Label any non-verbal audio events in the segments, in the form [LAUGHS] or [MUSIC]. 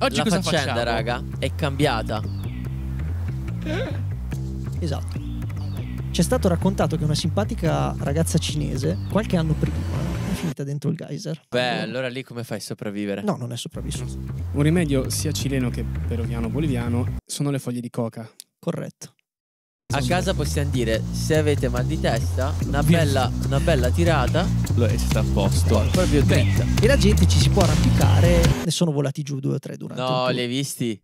Oggi la cosa faccenda, facciamo? raga, è cambiata. Esatto. C'è stato raccontato che una simpatica ragazza cinese, qualche anno prima, è finita dentro il geyser. Beh, allora lì come fai a sopravvivere? No, non è sopravvissuto. Un rimedio sia cileno che peruviano-boliviano sono le foglie di coca. Corretto. A casa possiamo dire se avete mal di testa, una bella, una bella tirata. Lo è, sta a posto. Proprio dritta. E la gente ci si può arrampicare. Ne sono volati giù due o tre durante. No, li hai visti?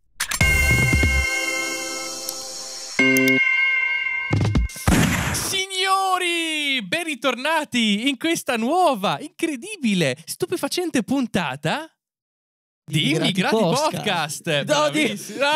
Signori, ben ritornati in questa nuova, incredibile, stupefacente puntata di Immigrati Podcast. No, di... no,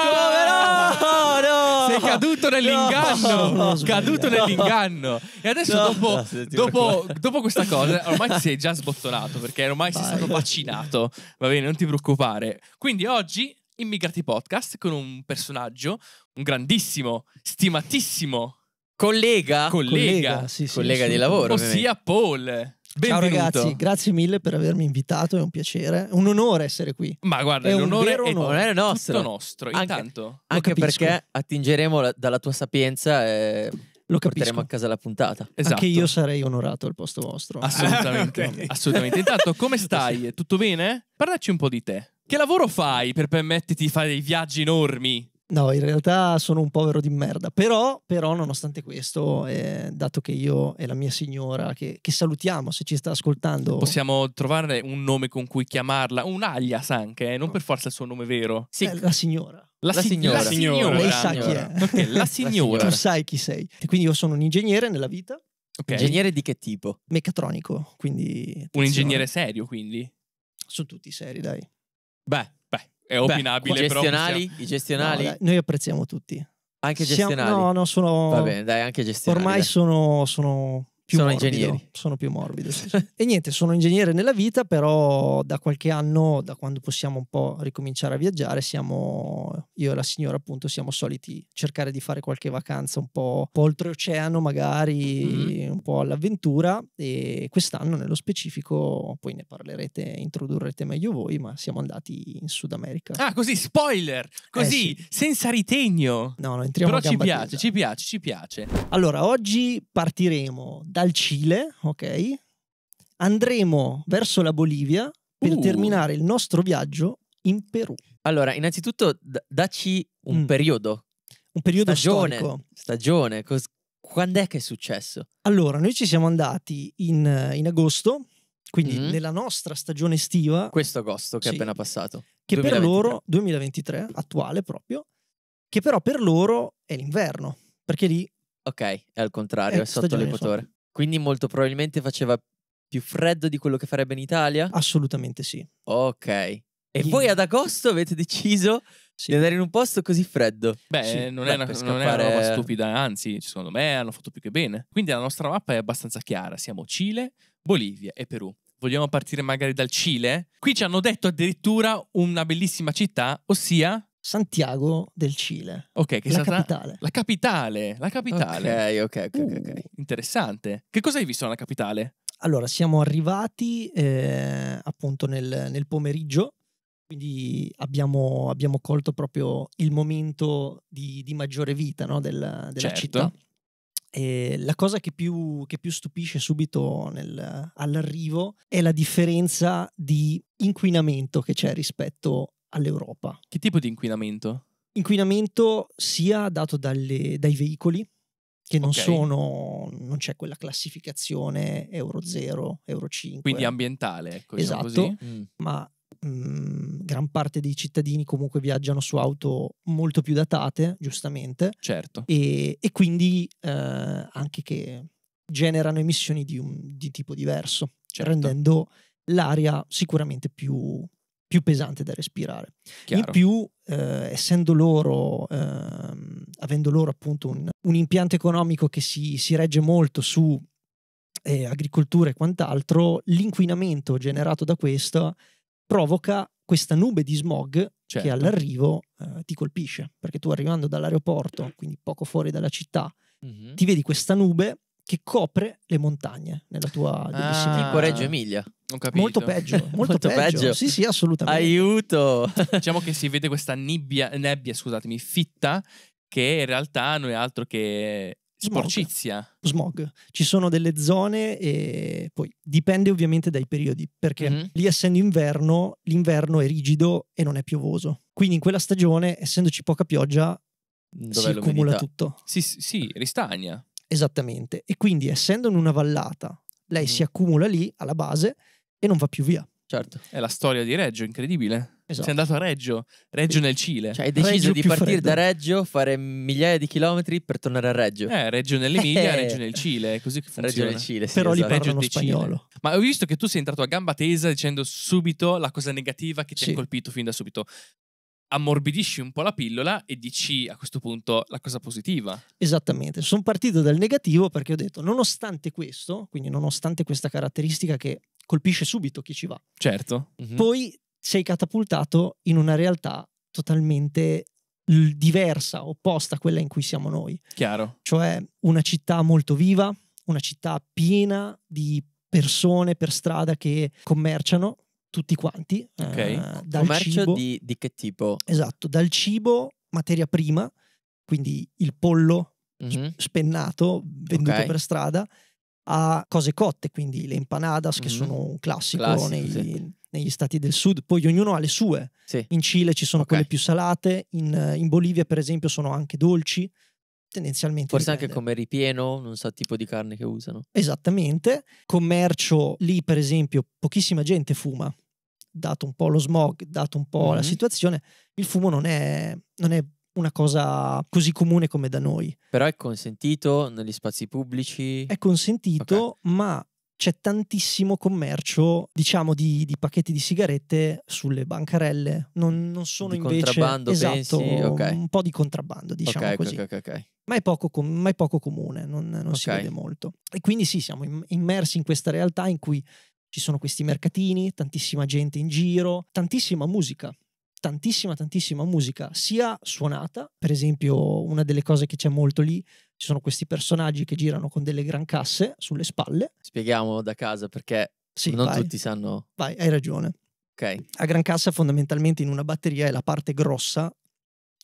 no, no, Sei caduto nell'inganno. No, caduto nell'inganno. E adesso dopo, dopo, dopo, questa cosa, ormai ti sei già sbottonato perché ormai Vai. sei stato vaccinato. Va bene, non ti preoccupare. Quindi oggi Immigrati Podcast con un personaggio, un grandissimo, stimatissimo collega, collega, collega, sì, sì, collega sì, di lavoro, ovvero. ossia Paul. Benvenuto. Ciao ragazzi, grazie mille per avermi invitato, è un piacere, un onore essere qui. Ma guarda, è l'onore un onore, è, nostro. Tutto nostro, anche, intanto. Anche perché attingeremo la, dalla tua sapienza e lo porteremo a casa la puntata. Esatto. Anche io sarei onorato al posto vostro. Assolutamente. [LAUGHS] okay. Assolutamente. Intanto, come stai? Tutto bene? Parlaci un po' di te. Che lavoro fai per permetterti di fare dei viaggi enormi? No, in realtà sono un povero di merda, però, però nonostante questo, eh, dato che io e la mia signora, che, che, salutiamo se ci sta ascoltando... Possiamo trovare un nome con cui chiamarla, un alias anche, eh, non per forza il suo nome vero. Sì. Eh, la signora. La, la, signora. la signora. Lei sa chi è. Okay, la [LAUGHS] signora. tu sai chi sei. quindi io sono un ingegnere nella vita. Okay. Ingegnere di che tipo? Meccatronico, quindi... Attenzione. Un ingegnere serio, quindi? Sono tutti seri, dai. Beh, è opinabile. Beh, gestionali? Però, I gestionali? No, dai, noi apprezziamo tutti. Anche gestionali? Siamo, no, no, sono... Va bene, dai, anche gestionali. Ormai sono, sono, più sono morbido, ingegneri. Sono più morbido. [LAUGHS] e niente, sono ingegnere nella vita, però da qualche anno, da quando possiamo un po' ricominciare a viaggiare, siamo, io e la signora appunto, siamo soliti cercare di fare qualche vacanza un po', un po oltreoceano magari, mm-hmm. un po' all'avventura e quest'anno nello specifico, poi ne parlerete, introdurrete meglio voi, ma siamo andati in Sud America. Ah, così, spoiler, così, eh, sì. senza ritegno. No, no, entriamo Però ci piace, tesa. ci piace, ci piace. Allora, oggi partiremo da dal Cile, ok? Andremo verso la Bolivia per uh. terminare il nostro viaggio in Perù. Allora, innanzitutto d- dacci un mm. periodo. Un periodo stagione, storico. Stagione, cos- quando è che è successo? Allora, noi ci siamo andati in, in agosto, quindi mm. nella nostra stagione estiva. Questo agosto che sì, è appena passato. Che 2023. per loro, 2023, attuale proprio, che però per loro è l'inverno, perché lì... Ok, è al contrario, è, è sotto l'equatore. Esatto. Quindi molto probabilmente faceva più freddo di quello che farebbe in Italia? Assolutamente sì. Ok. E yeah. voi ad agosto avete deciso sì. di andare in un posto così freddo? Beh, sì. non, Beh è una, scappare... non, è una, roba eh. stupida, anzi, secondo me hanno fatto più che bene. Quindi la nostra mappa è abbastanza chiara. Siamo Cile, Bolivia e Perù. Vogliamo partire magari dal Cile? Qui ci hanno detto addirittura una bellissima città, ossia Santiago del Cile. Ok, che la è stata capitale. la capitale, la capitale. Ok, ok, ok. okay, okay. Uh. Interessante. Che cosa hai visto nella capitale? Allora, siamo arrivati eh, appunto nel, nel, pomeriggio, quindi abbiamo, abbiamo, colto proprio il momento di, di maggiore vita no, del, della certo. città. E la cosa che più, che più stupisce subito nel, all'arrivo è la differenza di inquinamento che c'è rispetto all'Europa. Che tipo di inquinamento? Inquinamento sia dato dalle, dai veicoli, che non okay. sono, non c'è quella classificazione Euro 0, Euro 5. Quindi ambientale, ecco, diciamo esatto, così. Mm. ma mh, mm, gran parte dei cittadini comunque viaggiano su auto molto più datate, giustamente. Certo. E, e quindi eh, anche che generano emissioni di, un, di tipo diverso, certo. rendendo l'aria sicuramente più più pesante da respirare. Chiaro. In più, eh, essendo loro, ehm, avendo loro appunto un, un impianto economico che si, si regge molto su eh, agricoltura e quant'altro, l'inquinamento generato da questo provoca questa nube di smog certo. che all'arrivo eh, ti colpisce, perché tu arrivando dall'aeroporto, quindi poco fuori dalla città, mm-hmm. ti vedi questa nube che copre le montagne nella tua ah, tipo Reggio Emilia. Non capisco. Molto peggio, [LAUGHS] molto, molto peggio. peggio. Sì, sì, assolutamente. Aiuto. diciamo che si vede questa nibbia, nebbia, scusatemi, fitta che in realtà non è altro che Smog. sporcizia. Smog. Ci sono delle zone e poi dipende ovviamente dai periodi, perché mm -hmm. lì essendo inverno, l'inverno è rigido e non è piovoso. Quindi in quella stagione, essendoci poca pioggia, Dov'è si accumula tutto. Si, si, si, ristagna. Esattamente. E quindi essendo in una vallata, lei mm. si accumula lì alla base e non va più via. Certo. È la storia di Reggio, incredibile. Esatto. Sei andato a Reggio, Reggio nel Cile. Cioè, hai deciso Reggio di partire freddo. da Reggio, fare migliaia di chilometri per tornare a Reggio. Eh, Reggio nell'Emilia, [LAUGHS] eh. Reggio nel Cile, è così che funziona. Esatto. Reggio nel Cile, sì, Però esatto. lì parlano Reggio spagnolo. Cile. Ma ho visto che tu sei entrato a gamba tesa dicendo subito la cosa negativa che ti sì. ha colpito fin da subito ammorbidisci un po' la pillola e dici a questo punto la cosa positiva. Esattamente, sono partito dal negativo perché ho detto nonostante questo, quindi nonostante questa caratteristica che colpisce subito chi ci va. Certo. Mm-hmm. Poi sei catapultato in una realtà totalmente diversa, opposta a quella in cui siamo noi. Chiaro. Cioè una città molto viva, una città piena di persone per strada che commerciano, tutti quanti. Okay. Eh, dal Commercio cibo, di, di, che tipo? Esatto, dal cibo, materia prima, quindi il pollo mm-hmm. spennato, venduto okay. per strada, a cose cotte, quindi le empanadas che mm-hmm. sono un classico, classico nei, sì. negli stati del sud, poi ognuno ha le sue. Sì. In Cile ci sono okay. quelle più salate, in, in Bolivia per esempio sono anche dolci tendenzialmente. Forse dipende. anche come ripieno, non so il tipo di carne che usano. Esattamente. Commercio lì, per esempio, pochissima gente fuma, dato un po' lo smog, dato un po' mm -hmm. la mm-hmm. situazione, il fumo non è, non è una cosa così comune come da noi. Però è consentito negli spazi pubblici? È consentito, okay. ma c'è tantissimo commercio, diciamo, di, di pacchetti di sigarette sulle bancarelle. Non, non sono di invece contrabbando, esatto, pensi? Okay. un po' di contrabbando, diciamo okay, così. Okay, ma, è poco, ma è poco, comune, non, non si vede molto. E quindi sì, siamo immersi in questa realtà in cui ci sono questi mercatini, tantissima gente in giro, tantissima musica tantissima, tantissima musica, sia suonata, per esempio una delle cose che c'è molto lì ci sono questi personaggi che girano con delle gran casse sulle spalle. Spieghiamo da casa perché sì, non vai. tutti sanno. Vai, hai ragione. Okay. A gran cassa fondamentalmente in una batteria è la parte grossa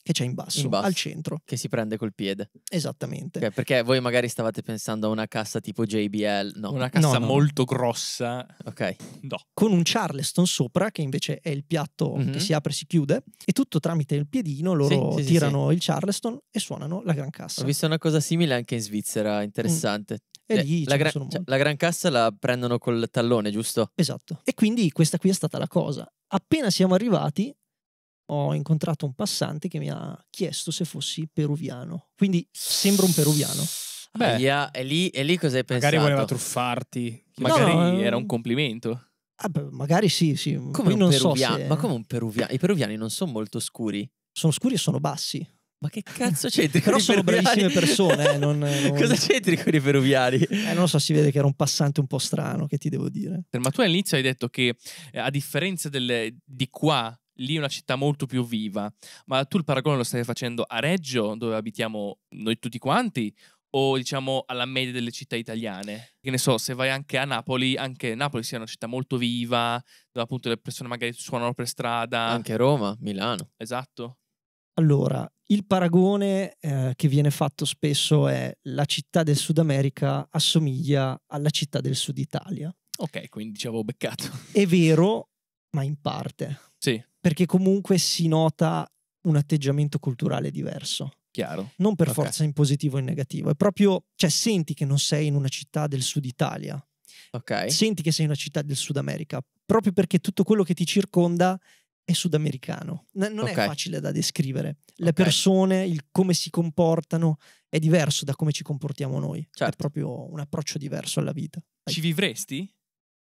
che c'è in basso, in basso, al centro. Che si prende col piede. Esattamente. Okay, perché voi magari stavate pensando a una cassa tipo JBL, no. Una cassa no, no. molto grossa. Ok. No. Con un Charleston sopra, che invece è il piatto mm-hmm. che mhm. si apre e si chiude, e tutto tramite il piedino loro sì, sì, tirano sì, il Charleston e suonano la gran cassa. Ho visto una cosa simile anche in Svizzera, interessante. Mm. E cioè, lì la, gra- cioè, la gran cassa la prendono col tallone, giusto? Esatto. E quindi questa qui è stata la cosa appena siamo arrivati ho incontrato un passante che mi ha chiesto se fossi peruviano. Quindi sembro un peruviano. Beh, Aia, e lì, lì cosa hai pensato? Magari voleva truffarti, magari no, era eh, un complimento. Ah, beh, magari sì, sì. Come non peruviano? So se... Ma come un peruviano? I peruviani non sono molto scuri. Sono scuri e sono bassi. Ma che cazzo c'entri? Però sono bravissime persone. Eh, non, eh, non... Cosa c'entri con i peruviani? Eh, non lo so, si vede che era un passante un po' strano, che ti devo dire. Ma tu all'inizio hai detto che eh, a differenza delle, di qua lì è una città molto più viva. Ma tu il paragone lo stai facendo a Reggio, dove abitiamo noi tutti quanti, o diciamo alla media delle città italiane? Che ne so, se vai anche a Napoli, anche Napoli sia una città molto viva, dove appunto le persone magari suonano per strada. Anche Roma, Milano. Esatto. Allora, il paragone eh, che viene fatto spesso è la città del Sud America assomiglia alla città del Sud Italia. Ok, quindi ci avevo beccato. È vero, [LAUGHS] ma in parte. Sì perché comunque si nota un atteggiamento culturale diverso. Chiaro. Non per okay. forza in positivo o in negativo, è proprio, cioè senti che non sei in una città del sud Italia, okay. senti che sei in una città del Sud America, proprio perché tutto quello che ti circonda è sudamericano. non okay. è facile da descrivere. Le okay. persone, il come si comportano è diverso da come ci comportiamo noi. Certo. È proprio un approccio diverso alla vita. Ci vivresti?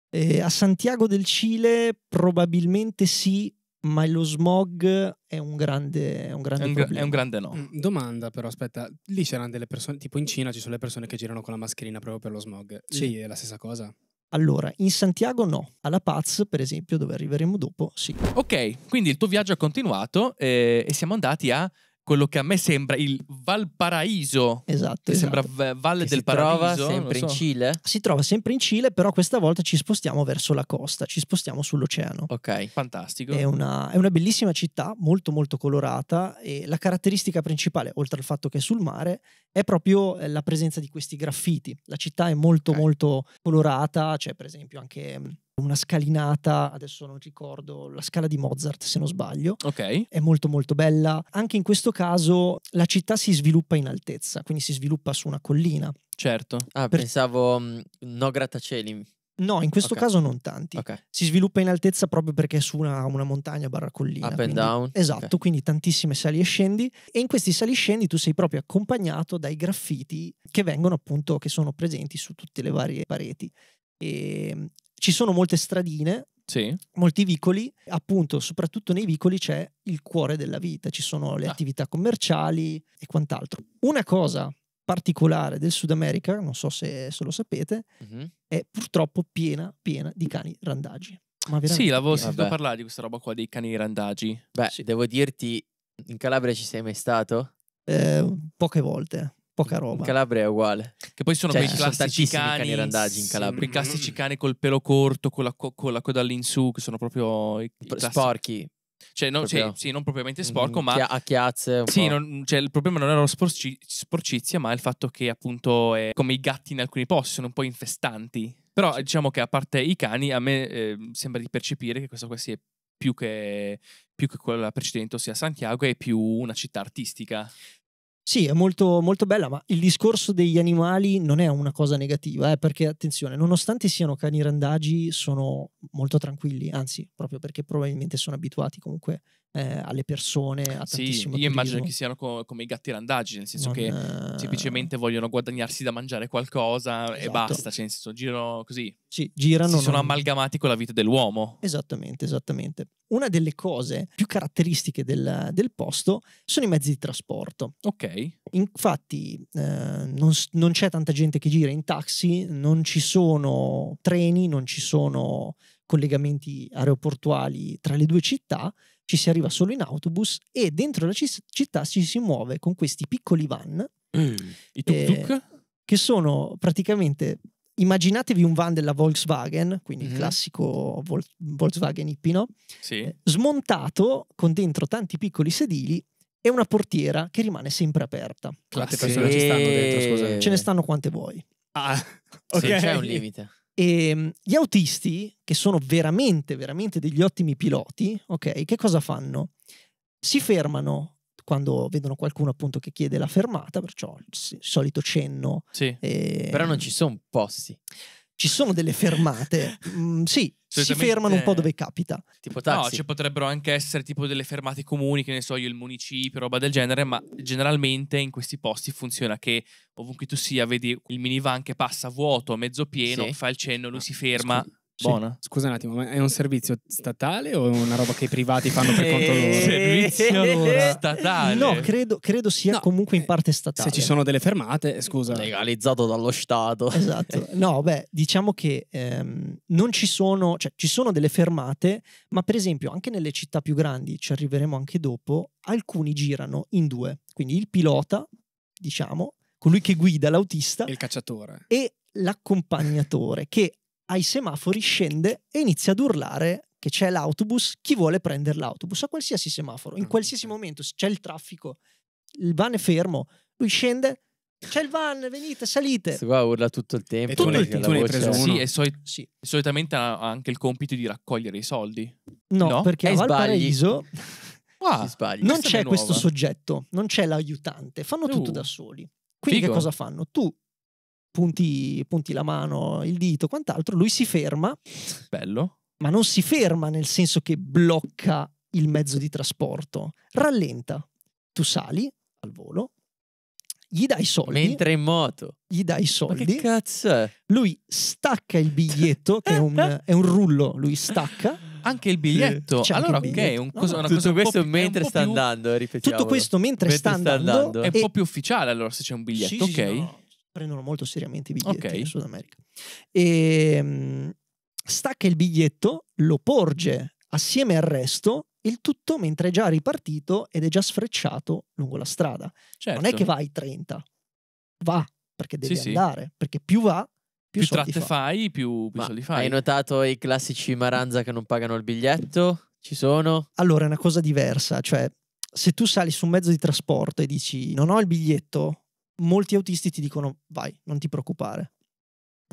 Eh, a Santiago del Cile probabilmente sì, ma lo smog è un grande, è un grande è un, problema. È un grande no. Mm, domanda però, aspetta, lì c'erano delle persone, tipo in Cina ci sono le persone che girano con la mascherina proprio per lo smog, sì. lì è la stessa cosa? Allora, in Santiago no, alla Paz per esempio, dove arriveremo dopo, sì. Ok, quindi il tuo viaggio è continuato eh, e siamo andati a quello che a me sembra il Valparaiso. Esatto. Che esatto. sembra Valle che del si Paradiso. Trova sempre so. in Cile? Si trova sempre in Cile, però questa volta ci spostiamo verso la costa, ci spostiamo sull'oceano. Ok, fantastico. È una, è una bellissima città, molto molto colorata e la caratteristica principale, oltre al fatto che è sul mare, è proprio eh, la presenza di questi graffiti. La città è molto okay. molto colorata, c'è per esempio anche mm, una scalinata, adesso non ricordo, la scala di Mozart se non sbaglio. Ok. È molto molto bella. Anche in questo caso la città si sviluppa in altezza, quindi si sviluppa su una collina. Certo. Ah, per... pensavo mm, no grattacieli. No, in questo okay. caso non tanti. Okay. Si sviluppa in altezza proprio perché è su una, una montagna barra collina. Up quindi, and down. Esatto, okay. quindi tantissime sali e scendi. E in questi sali e scendi tu sei proprio accompagnato dai graffiti che vengono appunto, che sono presenti su tutte le varie pareti. E ehm, ci sono molte stradine, sì. molti vicoli, appunto, soprattutto nei vicoli c'è il cuore della vita, ci sono le ah. attività commerciali e quant'altro. Una cosa particolare del Sud America, non so se, se lo sapete, mm-hmm. è purtroppo piena, piena di cani randagi. Ma sì, l'avevo piena. sentito Vabbè. parlare di questa roba qua dei cani randagi. Beh, sì. devo dirti, in Calabria ci sei mai stato? Eh, poche volte poca roba. In Calabria è uguale. Che poi sono cioè, quei classici cani, randaggi in Calabria. Quei classici mm. cani col pelo corto, con la, co- con la coda all'insù, che sono proprio i, i sporchi. Cioè, no, cioè, sì, non propriamente mm-hmm. sporco, ma a chiazze. Sì, non, cioè, il problema non è la sporci- sporcizia, ma il fatto che appunto è come i gatti in alcuni posti, sono un po' infestanti. Però sì. diciamo che a parte i cani, a me eh, sembra di percepire che questa qua sia più che, più che quella precedente, ossia Santiago, è più una città artistica. Sì, è molto, molto, bella, ma il discorso degli animali non è una cosa negativa, eh, perché attenzione, nonostante siano cani randagi, sono molto tranquilli, anzi, proprio perché probabilmente sono abituati comunque eh, alle persone. A sì, io turismo. immagino che siano co- come i gatti randaggi, nel senso non, che eh... semplicemente vogliono guadagnarsi da mangiare qualcosa esatto. e basta, cioè nel senso girano così. Sì, girano. Si non... sono amalgamati con la vita dell'uomo. Esattamente, esattamente. Una delle cose più caratteristiche del, del posto sono i mezzi di trasporto. Ok. Infatti eh, non, non c'è tanta gente che gira in taxi, non ci sono treni, non ci sono collegamenti aeroportuali tra le due città ci si arriva solo in autobus e dentro la città ci si muove con questi piccoli van. Mm, I tuk-tuk? Eh, che sono praticamente immaginatevi un van della Volkswagen, quindi mm-hmm. il classico Vol- Volkswagen Ippino, sì. eh, smontato con dentro tanti piccoli sedili e una portiera che rimane sempre aperta. Quante ah, persone ci stanno dentro, scusa? Ce ne stanno quante vuoi. Ah, ok. Sì, c'è un limite. E ehm, gli autisti, che sono veramente, veramente degli ottimi piloti, ok, che cosa fanno? Si fermano quando vedono qualcuno appunto che chiede la fermata, perciò il solito cenno. Sì, e... Ehm però non ci sono posti ci sono delle fermate. Mm, sì, si fermano un po' dove capita. Tipo taxi. No, ci potrebbero anche essere tipo delle fermate comuni, che ne so io, il municipio, roba del genere, ma generalmente in questi posti funziona che ovunque tu sia, vedi il minivan che passa vuoto, mezzo pieno, sì. fa il cenno, lui ah, si ferma. Scusa. Buona? Scusa un attimo, ma è un servizio statale o è una roba che i privati fanno per conto eh. loro? servizio [LAUGHS] statale? No, credo, credo sia no, comunque in eh, parte statale. Se ci sono delle fermate, eh, scusa. Legalizzato dallo Stato. Esatto. No, beh, diciamo che ehm, non ci sono, cioè ci sono delle fermate, ma per esempio anche nelle città più grandi, ci arriveremo anche dopo, alcuni girano in due. Quindi il pilota, diciamo, colui che guida l'autista. E il cacciatore. E l'accompagnatore che ai semafori scende e inizia ad urlare che c'è l'autobus, chi vuole prendere l'autobus a qualsiasi semaforo, in ah, qualsiasi momento, se c'è il traffico, il van è fermo, lui scende, c'è il van, venite, salite. Si va, urla tutto il tempo. E tutto tu, il ne hai preso uno? Sì, e soli sì. solitamente ha anche il compito di raccogliere i soldi. No, no? perché e a Valparaiso... Wow, [LAUGHS] ah. non c'è questo soggetto, non c'è l'aiutante, fanno uh, tutto da soli. Quindi figo. che cosa fanno? Tu punti, punti la mano, il dito, quant'altro, lui si ferma. Bello. Ma non si ferma nel senso che blocca il mezzo di trasporto, rallenta. Tu sali al volo, gli dai i soldi. Mentre in moto. Gli dai i soldi. Ma che cazzo è? Lui stacca il biglietto, che è un, è un rullo, lui stacca. Anche il biglietto. C'è allora, il biglietto. ok, un cosa, no, no, tutto questo mentre sta andando, ripetiamo. Tutto questo mentre, mentre sta andando, sta andando. È un po' più ufficiale allora se c'è un biglietto, sì, ok? Sì, no prendono molto seriamente i biglietti okay. in Sud America. E, ehm, stacca il biglietto, lo porge assieme al resto, il tutto mentre è già ripartito ed è già sfrecciato lungo la strada. Certo. Non è certo. che vai 30, va perché devi sì, andare, sì. perché più va, più, più tratte fa. fai, più, più soldi fai. Hai notato i classici maranza che non pagano il biglietto? Ci sono? Allora è una cosa diversa, cioè se tu sali su un mezzo di trasporto e dici non ho il biglietto, molti autisti ti dicono vai, non ti preoccupare.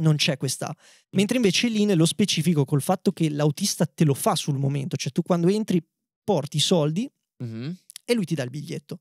Non c'è questa. Mm. Mentre invece lì nello specifico col fatto che l'autista te lo fa sul momento, cioè tu quando entri porti i soldi mm-hmm. e lui ti dà il biglietto.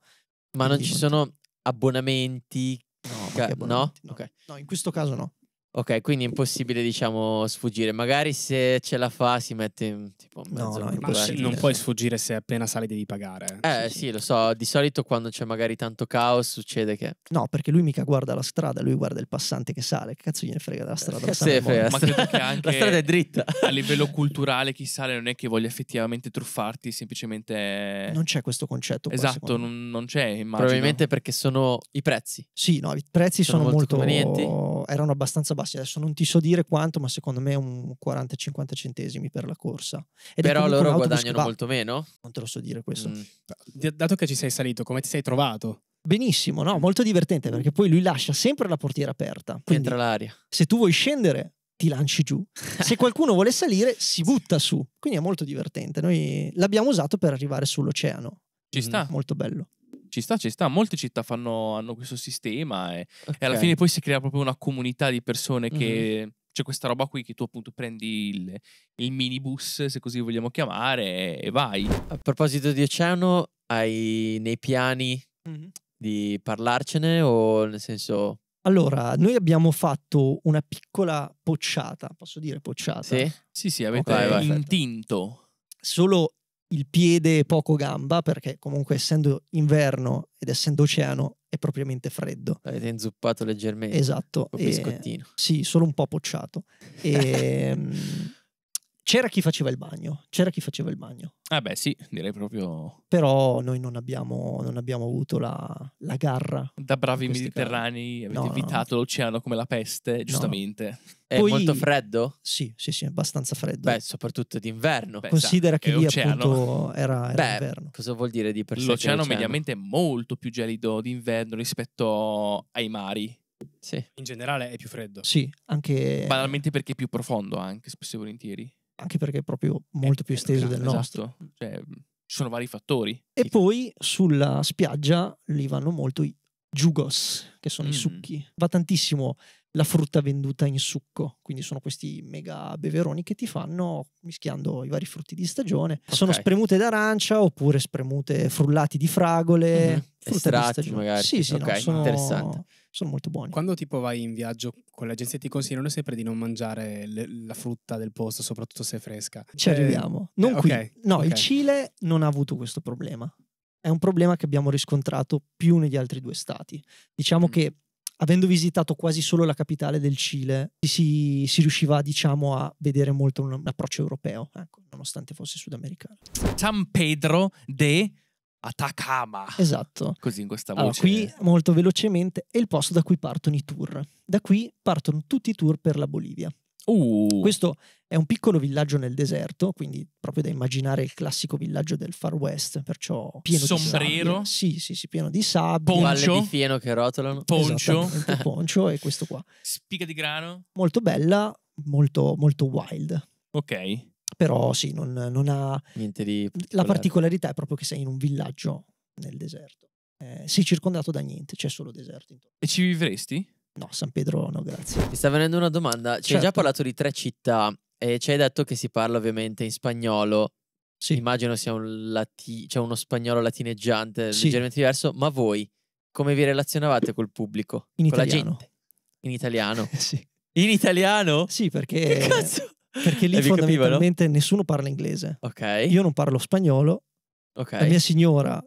Ma non ci sono abbonamenti? No, ca- abbonamenti no? No. Okay. no, in questo caso no. Ok, quindi è impossibile, diciamo, sfuggire. Magari se ce la fa si mette in, tipo in mezzo. No, no, non puoi sfuggire se appena sali devi pagare. Eh sì, sì, lo so, di solito quando c'è magari tanto caos succede che... No, perché lui mica guarda la strada, lui guarda il passante che sale. Che cazzo gliene frega della strada? La strada, frega, Ma credo che anche la strada è dritta. a livello culturale chi sale non è che voglia effettivamente truffarti, semplicemente... Non c'è questo concetto. Esatto, non, non c'è, immagino. Probabilmente perché sono i prezzi. Sì, no, i prezzi sono, sono molto... molto... Erano abbastanza bassi bassi. Adesso non ti so dire quanto, ma secondo me un 40-50 centesimi per la corsa. Ed Però loro guadagnano molto meno? Non te lo so dire questo. Mm. Dato che ci sei salito, come ti sei trovato? Benissimo, no? Molto divertente perché poi lui lascia sempre la portiera aperta. Quindi, Entra l'aria. Se tu vuoi scendere, ti lanci giù. [LAUGHS] Se qualcuno vuole salire, si butta su. Quindi è molto divertente. Noi l'abbiamo usato per arrivare sull'oceano. Ci mm. sta. Molto bello. Ci sta, ci sta. Molte città fanno, hanno questo sistema e, okay. e alla fine poi si crea proprio una comunità di persone che... Mm-hmm c'è questa roba qui che tu appunto prendi il, il minibus, se così vogliamo chiamare, e, e, vai. A proposito di oceano, hai nei piani mm-hmm. di parlarcene o nel senso... Allora, noi abbiamo fatto una piccola pocciata, posso dire pocciata? Sì, sì, sì avete okay, intinto. Solo il piede poco gamba, perché comunque essendo inverno ed essendo oceano è propriamente freddo. Avete inzuppato leggermente. Esatto. Un biscottino. sì, solo un po' pocciato. E, ehm, [LAUGHS] c'era chi faceva il bagno, c'era chi faceva il bagno. Ah beh sì, direi proprio... Però noi non abbiamo, non abbiamo avuto la, la, garra. Da bravi mediterranei avete no, evitato no. l'oceano come la peste, giustamente. No. È Poi, molto freddo? Sì, sì, sì, abbastanza freddo. Beh, soprattutto d'inverno. Beh, Considera che lì oceano. appunto era, era beh, inverno. Cosa vuol dire di per sé? L'oceano mediamente è molto più gelido d'inverno rispetto ai mari. Sì. In generale è più freddo. Sì, anche... Banalmente perché è più profondo anche, spesso e volentieri anche perché è proprio molto è, più esteso esatto, del nostro. Esatto. Cioè, ci sono vari fattori. E poi sulla spiaggia lì vanno molto i jugos, che sono mm. i succhi. Va tantissimo la frutta venduta in succo, quindi sono questi mega beveroni che ti fanno mischiando i vari frutti di stagione. Okay. Sono spremute d'arancia oppure spremute frullati di fragole, mm-hmm. estratti magari. Sì, sì, okay. no, sono, interessanti. Sono molto buoni. Quando tipo vai in viaggio con le agenzie ti consigliano sempre di non mangiare le, la frutta del posto, soprattutto se è fresca. Ci eh, arriviamo. Non eh, qui. Okay. No, il Cile non ha avuto questo problema è un problema che abbiamo riscontrato più negli altri due stati. Diciamo mm. che avendo visitato quasi solo la capitale del Cile, si, si riusciva diciamo, a vedere molto un, un approccio europeo, ecco, nonostante fosse sudamericano. San Pedro de Atacama. Esatto. Così in questa voce. Allora, qui molto velocemente è il posto da cui partono i tour. Da qui partono tutti i tour per la Bolivia. Uh. Questo è un piccolo villaggio nel deserto, quindi proprio da immaginare il classico villaggio del Far West, perciò pieno Sombrero. di sabbia. Sì, sì, sì, pieno di sabbia. Poncio. di fieno che rotolano. Poncio. poncio e questo qua. [LAUGHS] Spiga di grano. Molto bella, molto, molto wild. Ok. Però sì, non, non ha... Niente di... La particolarità è proprio che sei in un villaggio nel deserto. Eh, sei circondato da niente, c'è solo deserto intorno. E ci vivresti? No, San Pedro no, grazie. Mi sta venendo una domanda. Ci certo. hai già certo. parlato di tre città e ci hai detto che si parla ovviamente in spagnolo. Sì. Immagino sia un lati- cioè uno spagnolo latineggiante sì. leggermente diverso, ma voi come vi relazionavate col pubblico? In con italiano. In italiano? [LAUGHS] sì. In italiano? Sì, perché... Che cazzo? Perché lì eh, fondamentalmente capivano? nessuno parla inglese. Ok. Io non parlo spagnolo. Ok. La mia signora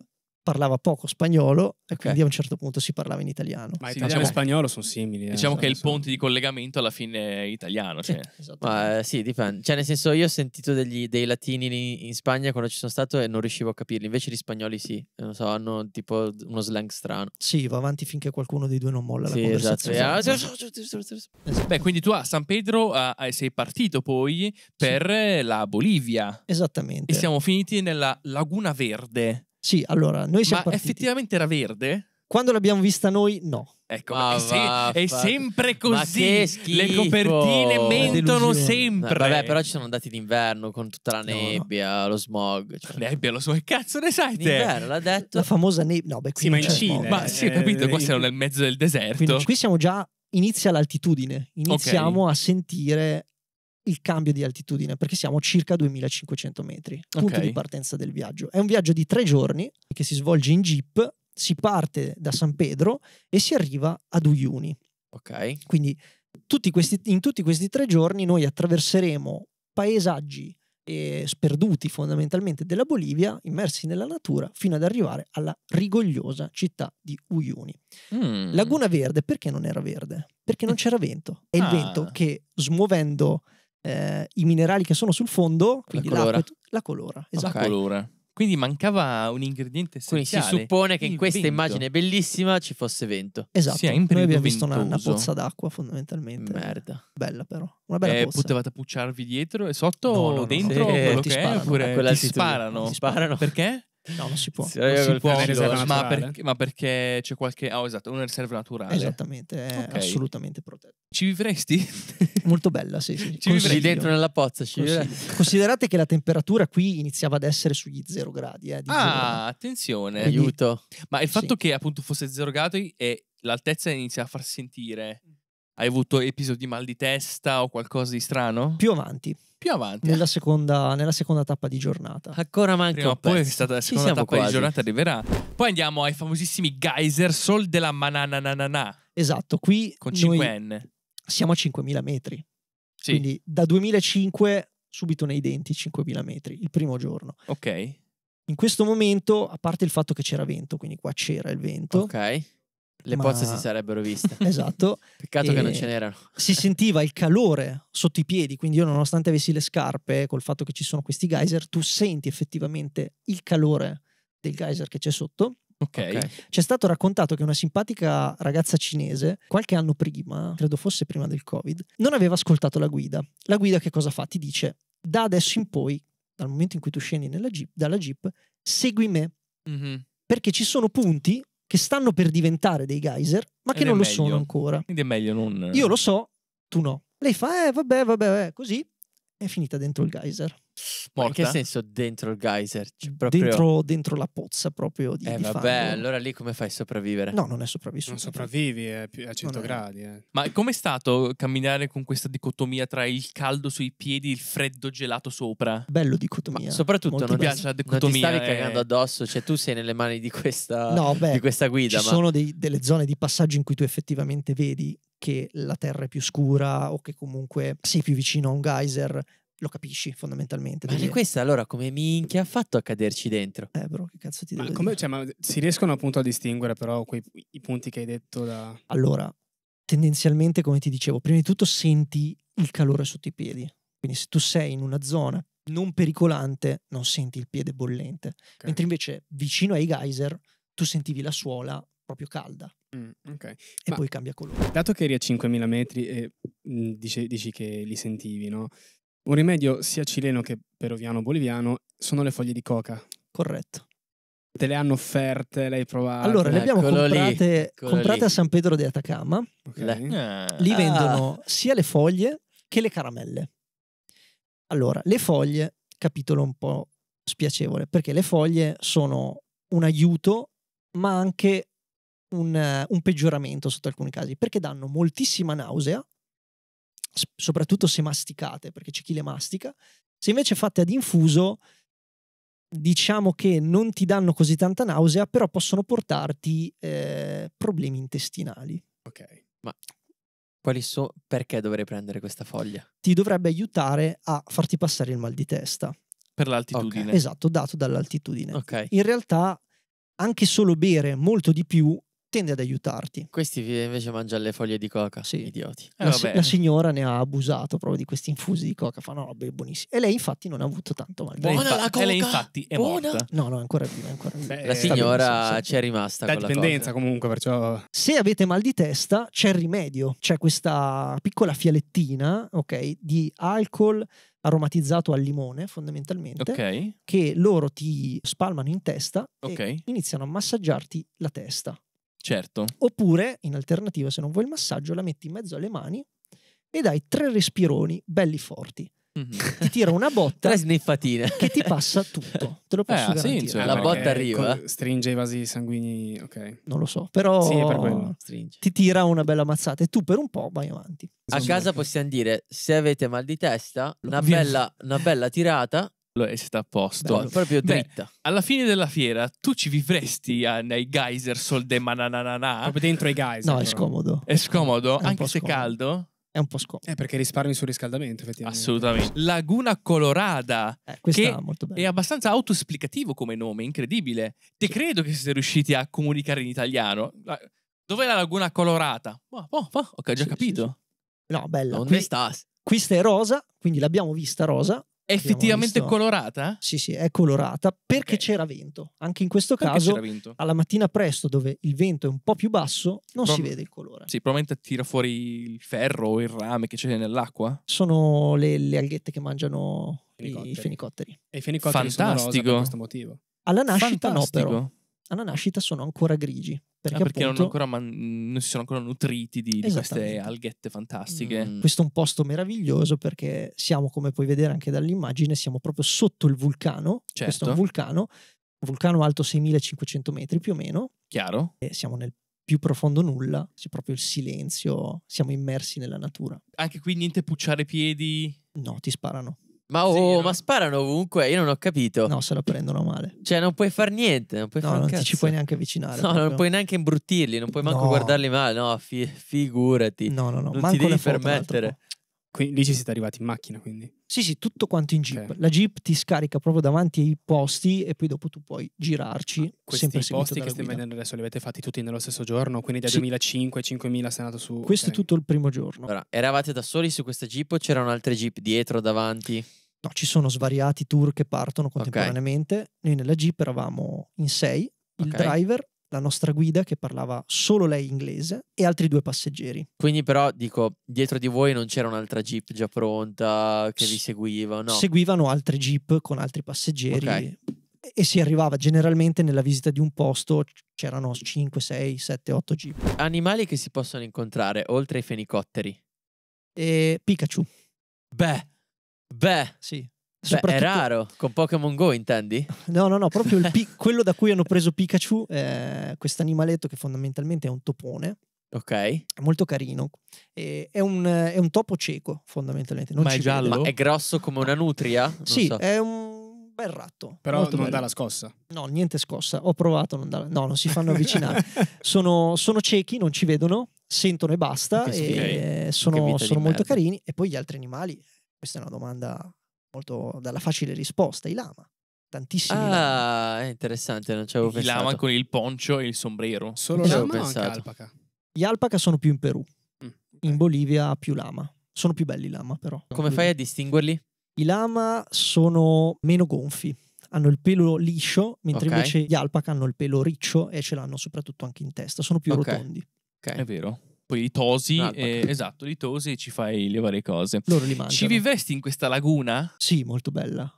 parlava poco spagnolo e okay. quindi a un certo punto si parlava in italiano. Ma italiano diciamo, e spagnolo sono simili. Eh, diciamo so, che so. il ponte di collegamento alla fine è italiano. Cioè. Ma, eh, sì, dipende. Cioè, nel senso, io ho sentito degli, dei latini in, Spagna quando ci sono stato e non riuscivo a capirli. Invece gli spagnoli sì, non so, hanno tipo uno slang strano. Sì, va avanti finché qualcuno dei due non molla sì, la esatto, conversazione. Esatto. Beh, quindi tu a San Pedro uh, sei partito poi per sì. la Bolivia. Esattamente. E siamo finiti nella Laguna Verde. Sì, allora, noi siamo Ma partiti. effettivamente era verde? Quando l'abbiamo vista noi, no. Ecco, ma se- [LAUGHS] è sempre Ma così. che Le copertine mentono sempre. vabbè, però ci sono andati d'inverno con tutta la no. nebbia, lo smog. Cioè, Nebbia, lo smog. cazzo ne sai te? d'inverno, l'ha detto. La famosa nebbia. No, beh, qui Sì, ma in c'è Cile. smog. Ma si sì, ho eh, capito, qua siamo nel mezzo del Quindi deserto. qui siamo già. Inizia l'altitudine, iniziamo a sentire il cambio di altitudine perché siamo circa 2500 metri, punto okay. di partenza del viaggio. È un viaggio di tre giorni che si svolge in jeep, si parte da San Pedro e si arriva ad Uyuni. Ok. Quindi tutti questi, in tutti questi tre giorni noi attraverseremo paesaggi e eh, sperduti fondamentalmente della Bolivia, immersi nella natura, fino ad arrivare alla rigogliosa città di Uyuni. Mm. Laguna Verde, perché non era verde? Perché non c'era vento. È ah. il vento che smuovendo eh, i minerali che sono sul fondo, quindi la colora, la colora esatto. Okay. Colora. Quindi mancava un ingrediente essenziale. Quindi si suppone che in questa vento. immagine bellissima ci fosse vento. Esatto. Sì, Noi abbiamo visto una, una, pozza d'acqua fondamentalmente. Merda. Bella però. Una bella eh, pozza. Potevate pucciarvi dietro e sotto no, no, o dentro? No, no. Quello ti sparano. oppure eh, ti, sparano. ti sparano. Perché? No, non si può. Sì, non eh, si può. Esatto, naturale. ma, perché, ma perché c'è qualche... Oh, esatto, una riserva naturale. Esattamente, è okay. assolutamente protetta. Ci vivresti? [LAUGHS] Molto bella, sì. sì. Ci vivresti dentro nella pozza. Ci Considerate che la temperatura qui iniziava ad essere sugli zero gradi. Eh, ah, attenzione. Quindi, Aiuto. Ma il fatto sì. che appunto fosse zero gradi e l'altezza inizia a far sentire... Mm. Hai avuto episodi di mal di testa o qualcosa di strano? Più avanti. Più avanti. Nella eh. seconda, nella seconda tappa di giornata. Ancora manca Prima un poi pezzo. Poi la seconda tappa quasi. di giornata arriverà. Poi andiamo ai famosissimi geyser sol della manananana. Esatto, qui con 5N. Siamo a 5000 metri. Sì. Quindi da 2005 subito nei denti 5000 metri il primo giorno. Ok. In questo momento, a parte il fatto che c'era vento, quindi qua c'era il vento. Ok le ma... pozze si sarebbero viste. [LAUGHS] esatto. Peccato e... che non ce n'erano. si [LAUGHS] sentiva il calore sotto i piedi, quindi io nonostante avessi le scarpe, col fatto che ci sono questi geyser, tu senti effettivamente il calore del geyser che c'è sotto. Okay. ok. C'è stato raccontato che una simpatica ragazza cinese, qualche anno prima, credo fosse prima del Covid, non aveva ascoltato la guida. La guida che cosa fa? Ti dice, da adesso in poi, dal momento in cui tu scendi Jeep, dalla Jeep, segui me. Mm-hmm. Perché ci sono punti che stanno per diventare dei geyser, ma che non lo meglio. sono ancora. Quindi è meglio non... Io lo so, tu no. Lei fa, eh, vabbè, vabbè, vabbè, così è finita dentro il geyser. Ma in che senso dentro il geyser? Cioè, proprio... Dentro, dentro, la pozza proprio di Eh di vabbè, fango. allora lì come fai a sopravvivere? No, non è sopravvissuto. Non sopravvivi è a 100 gradi. Eh. Ma com'è stato camminare con questa dicotomia tra il caldo sui piedi e il freddo gelato sopra? Bello dicotomia. Ma soprattutto Molto non bello. piace la dicotomia. Non ti stavi eh... cagando addosso, cioè tu sei nelle mani di questa, no, beh, di questa guida. Ci ma... sono dei, delle zone di passaggio in cui tu effettivamente vedi che la terra è più scura o che comunque sei più vicino a un geyser lo capisci fondamentalmente. Ma perché... questa allora come minchia ha fatto a caderci dentro? Eh bro, che cazzo ti ma devo come, dire? Cioè, ma si riescono appunto a distinguere però quei, i punti che hai detto da... Allora, tendenzialmente come ti dicevo, prima di tutto senti il calore sotto i piedi. Quindi se tu sei in una zona non pericolante, non senti il piede bollente. Okay. Mentre invece vicino ai geyser tu sentivi la suola proprio calda. Mm, okay. E Ma poi cambia colore. Dato che eri a 5.000 metri e mm, dici, dici, che li sentivi, no? Un rimedio sia cileno che peruviano o boliviano sono le foglie di coca. Corretto. Te le hanno offerte, le hai provate. Allora, le abbiamo Eccolo comprate, comprate a San Pedro de Atacama. Okay. Ah. Lì vendono sia le foglie che le caramelle. Allora, le foglie, capitolo un po' spiacevole, perché le foglie sono un aiuto, ma anche un, eh, un peggioramento sotto alcuni casi, perché danno moltissima nausea soprattutto se masticate, perché c'è chi le mastica. Se invece fatte ad infuso, diciamo che non ti danno così tanta nausea, però possono portarti eh, problemi intestinali. Ok, ma quali sono? Perché dovrei prendere questa foglia? Ti dovrebbe aiutare a farti passare il mal di testa. Per l'altitudine. Okay. Esatto, dato dall'altitudine. Okay. In realtà anche solo bere molto di più tende ad aiutarti. Questi invece mangiano le foglie di coca, sì. idioti. Eh, la, si- la, signora ne ha abusato proprio di questi infusi di coca, fa no, vabbè, buonissimo. E lei infatti non ha avuto tanto male. Buona lei, la coca! E lei infatti è Buona. morta. No, no, ancora viva, ancora viva. la eh, signora ci è rimasta. La dipendenza coca. comunque, perciò... Se avete mal di testa c'è il rimedio, c'è questa piccola fialettina, ok, di alcol aromatizzato al limone fondamentalmente okay. che loro ti spalmano in testa okay. e iniziano a massaggiarti la testa Certo. Oppure, in alternativa, se non vuoi il massaggio, la metti in mezzo alle mani e dai tre respironi belli forti. Mm-hmm. Ti tira una botta Tre sniffatine Che ti passa tutto Te lo posso eh, sì, cioè, La botta arriva Stringe i vasi sanguigni Ok Non lo so Però sì, per Ti tira una bella mazzata E tu per un po' vai avanti A casa possiamo dire Se avete mal di testa Una, bella, una bella tirata e si sta a posto. Bello, proprio dritta. Beh, alla fine della fiera tu ci vivresti a, eh, nei geyser sol de Proprio dentro i geyser. No, è scomodo. È scomodo, è anche se scomodo. caldo. È un po' scomodo. È eh, perché risparmi sul riscaldamento, effettivamente. Assolutamente. Laguna Colorada. Eh, che è, è abbastanza autoesplicativo come nome, incredibile. Te credo che siete riusciti a comunicare in italiano. Dov'è la Laguna Colorata? Oh, oh, oh, ok, ho già sì, capito. Sì, sì. No, bella. Dove qui, sta? Qui è rosa, quindi l'abbiamo vista rosa è effettivamente visto. colorata? Sì, sì, è colorata perché okay. c'era vento. Anche in questo perché caso, alla mattina presto, dove il vento è un po' più basso, non Pro... si vede il colore. Sì, probabilmente tira fuori il ferro o il rame che c'è nell'acqua. Sono le, le alghette che mangiano fenicotteri. i fenicotteri. E i fenicotteri Fantastico. sono rosa per questo motivo. Alla nascita Fantastico. no, però. Alla nascita sono ancora grigi. Perché, ah, perché appunto, non, ancora man- non si sono ancora nutriti di, di queste alghette fantastiche. Mm. Questo è un posto meraviglioso perché siamo, come puoi vedere anche dall'immagine, siamo proprio sotto il vulcano. Certo. Questo è un certo. vulcano, vulcano alto 6500 metri più o meno. Chiaro. E siamo nel più profondo nulla, c'è proprio il silenzio, siamo immersi nella natura. Anche qui niente pucciare piedi? No, ti sparano. Ma, oh, ma sparano ovunque, io non ho capito. No, se la prendono male. Cioè, non puoi far niente. Non puoi no, far non ci puoi neanche avvicinare. No, proprio. non puoi neanche imbruttirli, non puoi manco no. guardarli male. No, fi figurati. No, no, no. Non manco ti devi permettere. Quindi, lì ci siete arrivati in macchina, quindi? Sì, sì, tutto quanto in Jeep. Okay. La Jeep ti scarica proprio davanti ai posti e poi dopo tu puoi girarci. Ma questi posti che stiamo vedendo adesso li avete fatti tutti nello stesso giorno? Quindi da sì. 2005 5000 sei andato su... Questo okay. è tutto il primo giorno. Allora, eravate da soli su questa Jeep o c'erano altre Jeep dietro, davanti? No, ci sono svariati tour che partono contemporaneamente. Okay. Noi nella Jeep eravamo in sei, il driver, la nostra guida che parlava solo lei inglese e altri due passeggeri. Quindi però dico, dietro di voi non c'era un'altra jeep già pronta che vi seguiva, no? Seguivano altre jeep con altri passeggeri okay. e si arrivava generalmente nella visita di un posto c'erano 5, 6, 7, 8 jeep. Animali che si possono incontrare oltre ai fenicotteri? E Pikachu. Beh, beh, sì. Beh, è raro, con Pokémon Go intendi? No, no, no, proprio pi- [LAUGHS] quello da cui hanno preso Pikachu, eh, questo animaletto che fondamentalmente è un topone. Ok. molto carino. E è, un, è un topo cieco, fondamentalmente. Non Ma è giallo? Ma è grosso come una nutria? Non sì, so. è un bel ratto. Però non bello. dà la scossa. No, niente scossa. Ho provato, non dà... La... no, non si fanno avvicinare. [LAUGHS] sono, sono, ciechi, non ci vedono, sentono e basta. E sono, sono molto merda. carini. E poi gli altri animali, questa è una domanda molto dalla facile risposta, i lama. Tantissimi. Ah, lama. è interessante, non ci avevo I pensato. I lama con il poncio e il sombrero. Solo non lama pensato. alpaca? Gli alpaca sono più in Perù. Mm, okay. In Bolivia più lama. Sono più belli i lama però. Come fai a distinguerli? I lama sono meno gonfi, hanno il pelo liscio, mentre okay. invece gli alpaca hanno il pelo riccio e ce l'hanno soprattutto anche in testa, sono più okay. rotondi. Okay. È vero poi li tosi, ah, eh, esatto, li tosi e ci fai le varie cose. Loro li mangiano. Ci vivresti in questa laguna? Sì, molto bella.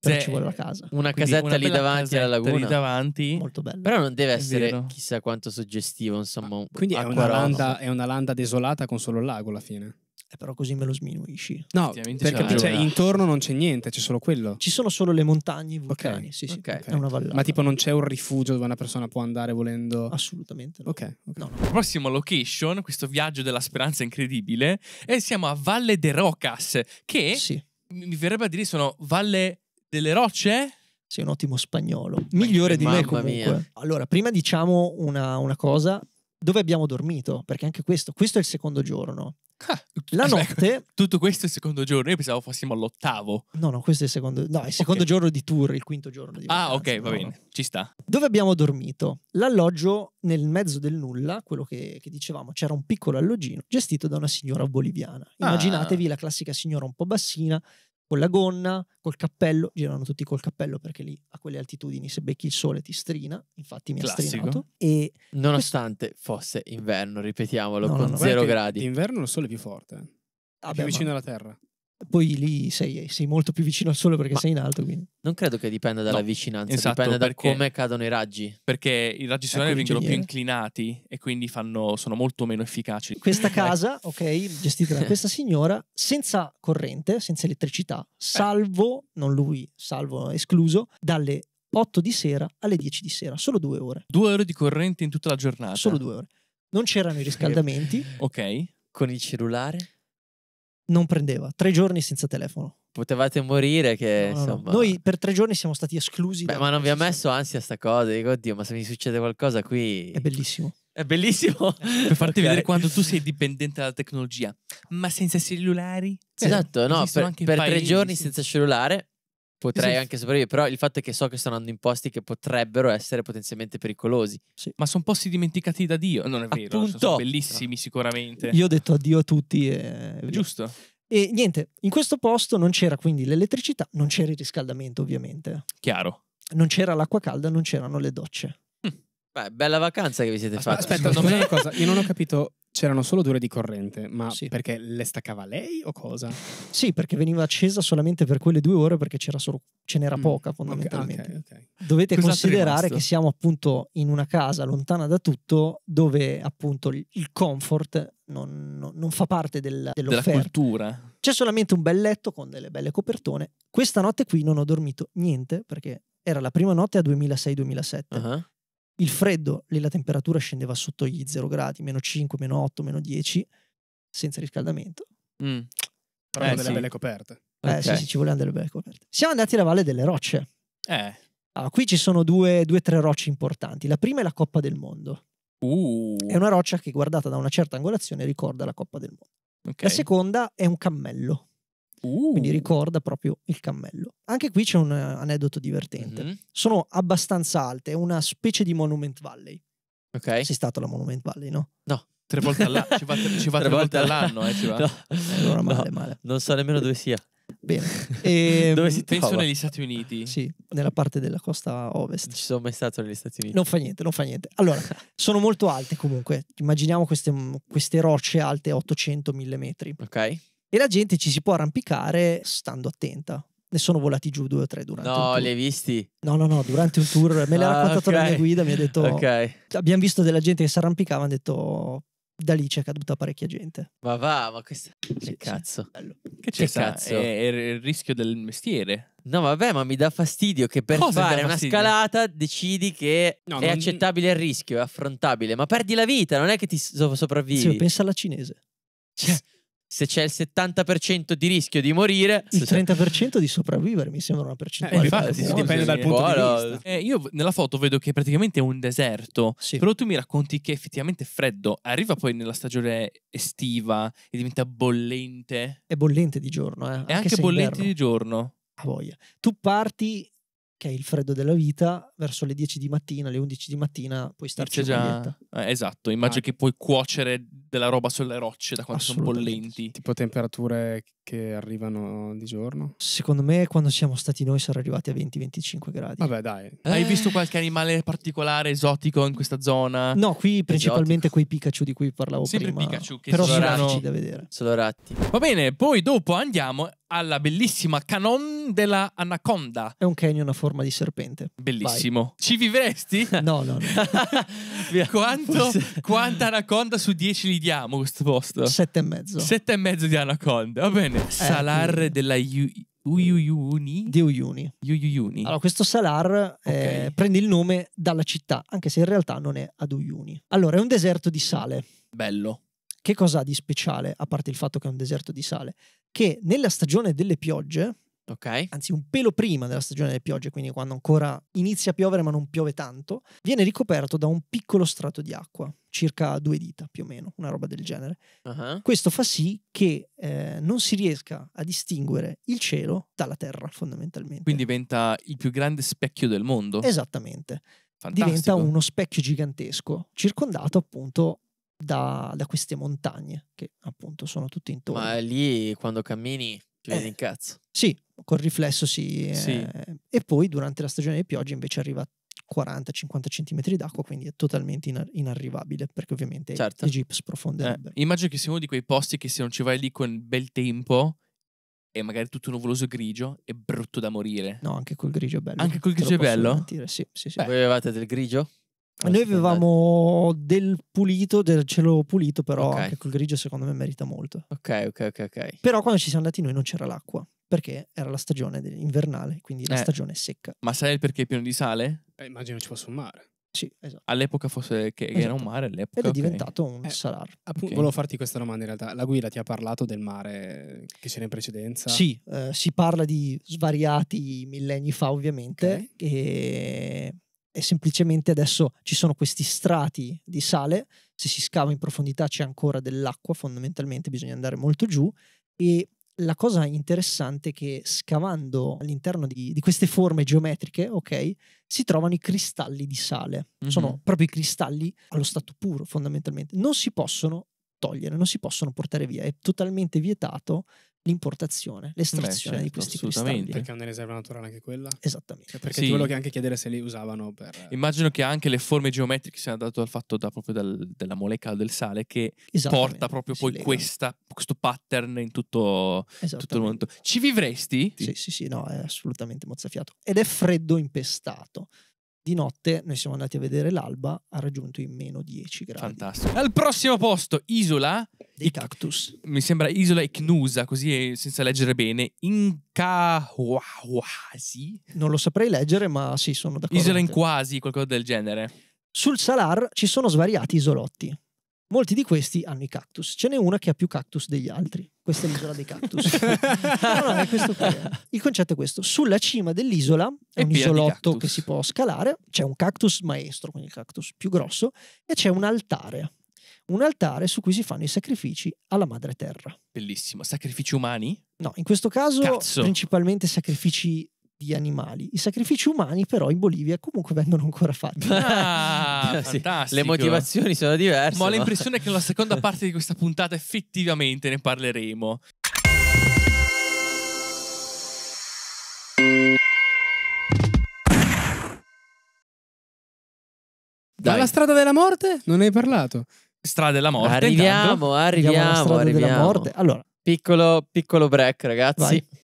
Però Zè, cioè, ci vuole la casa. Una Quindi casetta una lì davanti alla laguna. Lì davanti. Molto bella. Però non deve essere chissà quanto suggestivo, insomma. Ah, quindi è una, landa, è una, landa, desolata con solo il lago alla fine. Eh, però così me lo sminuisci. No, perché cioè, intorno non c'è niente, c'è solo quello. Ci sono solo le montagne, i vulcani. Okay. Sì, sì, okay. È una vallata. Ma tipo non c'è un rifugio dove una persona può andare volendo? Assolutamente no. Ok. okay. No, no. Prossima location, questo viaggio della speranza incredibile, e siamo a Valle de Rocas, che sì. mi verrebbe a dire sono Valle delle Rocce? Sei un ottimo spagnolo, migliore di me comunque. Mia. Allora, prima diciamo una, una cosa, dove abbiamo dormito, perché anche questo, questo è il secondo giorno. Ah, la cioè, notte. [LAUGHS] Tutto questo è il secondo giorno. Io pensavo fossimo all'ottavo. No, no, questo è il secondo. No, è il secondo okay. giorno di tour, il quinto giorno di ah, vacanza. Ah, ok, va no, bene, no. ci sta. Dove abbiamo dormito? L'alloggio nel mezzo del nulla, quello che, che dicevamo, c'era un piccolo alloggino gestito da una signora boliviana. Ah. Immaginatevi ah. la classica signora un po' bassina con la gonna, col cappello, girano tutti col cappello perché lì a quelle altitudini se becchi il sole ti strina, infatti mi ha strinato. E Nonostante fosse inverno, ripetiamolo, no, con no, no. zero gradi. D'inverno il sole è più forte, eh. ah, è ah, più vicino ma... alla Terra. Poi lì sei, sei, molto più vicino al sole perché Ma sei in alto. Quindi. Non credo che dipenda dalla no, vicinanza, esatto, dipende perché, da come cadono i raggi. Perché i raggi ecco, solari ecco vengono più inclinati e quindi fanno, sono molto meno efficaci. Questa [LAUGHS] casa, ok, gestita da questa signora, senza corrente, senza elettricità, eh. salvo, eh. non lui, salvo escluso, dalle 8 di sera alle 10 di sera, solo due ore. Due ore di corrente in tutta la giornata? Solo due ore. Non c'erano i riscaldamenti. ok. Con il cellulare? non prendeva. Tre giorni senza telefono. Potevate morire che no, insomma... no. Noi per tre giorni siamo stati esclusi. Beh, ma non vi ha messo ansia sta cosa? Dico, oddio, ma se mi succede qualcosa qui... È bellissimo. È bellissimo. [LAUGHS] per farti okay. vedere quanto tu sei dipendente dalla tecnologia. Ma senza cellulari? Esatto, cioè, no, per, per paesi, tre giorni sì. senza cellulare potrei sì. anche sopravvivere, però il fatto è che so che stanno andando in posti che potrebbero essere potenzialmente pericolosi. Sì. Ma sono posti dimenticati da Dio, non è vero, cioè, Appunto. sono bellissimi sicuramente. Io ho detto addio a tutti. E... Giusto. E niente, in questo posto non c'era quindi l'elettricità, non c'era il riscaldamento ovviamente. Chiaro. Non c'era l'acqua calda, non c'erano le docce. Hm. Beh, bella vacanza che vi siete fatti. Aspetta, non [LAUGHS] una cosa, io non ho capito c'erano solo due ore di corrente, ma sì. perché le staccava lei o cosa? Sì, perché veniva accesa solamente per quelle due ore perché c'era solo, ce n'era mm. poca fondamentalmente. Okay, okay, okay. Dovete Cos'è considerare che siamo appunto in una casa lontana da tutto dove appunto il comfort non, non, non fa parte del, dell'offerta. Della cultura. C'è solamente un bel letto con delle belle copertone. Questa notte qui non ho dormito niente perché era la prima notte a 2006-2007. Uh-huh. Il freddo, lì la temperatura scendeva sotto gli 0 gradi, meno 5, meno 8, meno 10, senza riscaldamento. Mm. Però eh, delle sì. belle coperte. Okay. Eh sì, sì, ci volevano delle belle coperte. Siamo andati alla Valle delle Rocce. Eh. Allora, qui ci sono due, due, tre rocce importanti. La prima è la Coppa del Mondo. Uh. È una roccia che guardata da una certa angolazione ricorda la Coppa del Mondo. Okay. La seconda è un cammello. Uh. Quindi ricorda proprio il cammello. Anche qui c'è un eh, aneddoto divertente. Mm-hmm. Sono abbastanza alte, è una specie di Monument Valley. Ok. Sei stato alla Monument Valley, no? No. Tre volte all'anno, ci va, [LAUGHS] tre, tre, volte, volte all'anno, eh, ci va. [LAUGHS] No. Allora eh. male, no. male. Non so nemmeno dove sia. Bene. [LAUGHS] E, ehm, Dove si penso negli Stati Uniti. Sì, nella parte della costa ovest. Non ci sono mai stato negli Stati Uniti. Non fa niente, non fa niente. Allora, sono molto alte comunque. Immaginiamo queste, queste rocce alte 800-1000 metri. Ok e la gente ci si può arrampicare stando attenta. Ne sono volati giù due o tre durante no, li hai visti? No, no, no, durante un tour me l'ha ah, raccontato okay. la mia guida, mi ha detto Ok. abbiamo visto della gente che si arrampicava, hanno detto da lì c'è caduta parecchia gente. Ma va, ma questo sì, che cazzo. Che c'è cazzo? È, è il rischio del mestiere. No, vabbè, ma mi dà fastidio che per Cosa fare una scalata decidi che no, è non... accettabile il rischio, è affrontabile, ma perdi la vita, non è che ti sopravvivi. Sì, pensa alla cinese. Cioè, se c'è il 70% di rischio di morire, il 30% di sopravvivere mi sembra una percentuale. Eh, infatti, no? dipende dal punto buono. di vista. Eh, io nella foto vedo che praticamente è un deserto, sì. però tu mi racconti che effettivamente è freddo, arriva poi nella stagione estiva e diventa bollente. È bollente di giorno, eh? È anche, anche bollente di giorno. A voglia. Tu parti che è il freddo della vita, verso le 10 di mattina, alle 11 di mattina puoi starci già. Eh, esatto, immagino ah. che puoi cuocere della roba sulle rocce da quando sono bollenti. Tipo temperature che arrivano di giorno? Secondo me quando siamo stati noi sarà arrivati a 20-25 gradi. Vabbè dai. Eh. Hai visto qualche animale particolare, esotico in questa zona? No, qui principalmente quei Pikachu di cui parlavo Sempre prima. Sempre Pikachu che però sono ratti da vedere. Sono ratti. Va bene, poi dopo andiamo alla bellissima canon della Anaconda. È un canyon a forma di serpente. Bellissimo. Vai. Ci vivresti? [LAUGHS] no, no. no. [LAUGHS] Quanto, Forse... Quanta Anaconda su 10 gli diamo questo posto? Sette e mezzo. Sette e mezzo di Anaconda, va bene. Eh, eh, salar eh. della U- Uyuyuni? Di Uyuni. Uyuyuni. Allora, questo Salar eh, okay. eh, prende il nome dalla città, anche se in realtà non è ad Uyuni. Allora, è un deserto di sale. Bello. Che cosa ha di speciale, a parte il fatto che è un deserto di sale? Che nella stagione delle piogge, Okay. anzi un pelo prima della stagione delle piogge, quindi quando ancora inizia a piovere ma non piove tanto, viene ricoperto da un piccolo strato di acqua, circa due dita più o meno, una roba del genere. Uh-huh. Questo fa sì che eh, non si riesca a distinguere il cielo dalla terra fondamentalmente. Quindi diventa il più grande specchio del mondo. Esattamente. Fantastico. Diventa uno specchio gigantesco, circondato appunto da, da queste montagne che appunto sono tutte intorno. Ma lì quando cammini ti eh, viene in cazzo. Sì, col riflesso si... Sì. Eh, e poi durante la stagione di pioggia invece arriva 40-50 cm d'acqua, quindi è totalmente inar- inarrivabile perché ovviamente certo. i jeep sprofonderebbero. Eh, immagino che sia uno di quei posti che se non ci vai lì con bel tempo e magari tutto nuvoloso grigio è brutto da morire. No, anche col grigio è bello. Anche col grigio è bello? Garantire. Sì, sì, sì. Beh. Voi avevate del grigio? Noi avevamo del pulito, del cielo pulito, però okay. anche col grigio secondo me merita molto. Ok, ok, ok, ok. Però quando ci siamo andati noi non c'era l'acqua perché era la stagione invernale, quindi eh, la stagione secca. Ma sai il perché è pieno di sale? Eh, immagino ci fosse un mare. Sì, esatto. All'epoca fosse che esatto. era un esatto. mare all'epoca. Ed è okay. diventato un eh, salar. Appunto, okay. volevo farti questa domanda in realtà. La guida ti ha parlato del mare che c'era in precedenza? Sì, eh, si parla di svariati millenni fa ovviamente okay. e, è semplicemente adesso ci sono questi strati di sale, se si scava in profondità c'è ancora dell'acqua fondamentalmente, bisogna andare molto giù e la cosa interessante è che scavando all'interno di, di queste forme geometriche, ok, si trovano i cristalli di sale. Mm-hmm. Sono mhm. proprio i cristalli allo stato puro, fondamentalmente. Non si possono togliere, non si possono portare via, è totalmente vietato l'importazione, l'estrazione Beh, certo, di questi cristalli. Perché è una riserva naturale anche quella? Esattamente. Cioè, perché sì. ti volevo anche chiedere se li usavano per... Immagino che anche le forme geometriche siano date dal fatto da, proprio dal, della molecola del sale che porta proprio poi questa, questo pattern in tutto, tutto, il mondo. Ci vivresti? Sì, sì, sì, no, è assolutamente mozzafiato. Ed è freddo impestato di notte noi siamo andati a vedere l'alba, ha raggiunto i meno 10 gradi. Fantastico. Al prossimo posto, isola dei cactus. Mi sembra isola Icnusa, così senza leggere bene. Incahuasi. Non lo saprei leggere, ma sì, sono d'accordo. Isola in quasi, qualcosa del genere. Sul Salar ci sono svariati isolotti. Molti di questi hanno i cactus. Ce n'è una che ha più cactus degli altri. Questa è l'isola dei cactus. [LAUGHS] no, no, Il concetto è questo. Sulla cima dell'isola, è un isolotto che si può scalare, c'è un cactus maestro, quindi il cactus più grosso, e c'è un altare. Un altare su cui si fanno i sacrifici alla madre terra. Bellissimo. Sacrifici umani? No, in questo caso Cazzo. principalmente sacrifici di animali. I sacrifici umani, però, in Bolivia comunque vengono ancora fatti. Ah, [LAUGHS] sì. Le motivazioni sono diverse. Ma ho ma... l'impressione che nella seconda [LAUGHS] parte di questa puntata effettivamente ne parleremo. Dalla strada della morte? Non ne hai parlato. Strada della morte. Arriviamo, intanto. arriviamo, Andiamo arriviamo. della morte. Allora, piccolo, piccolo break, ragazzi. Vai.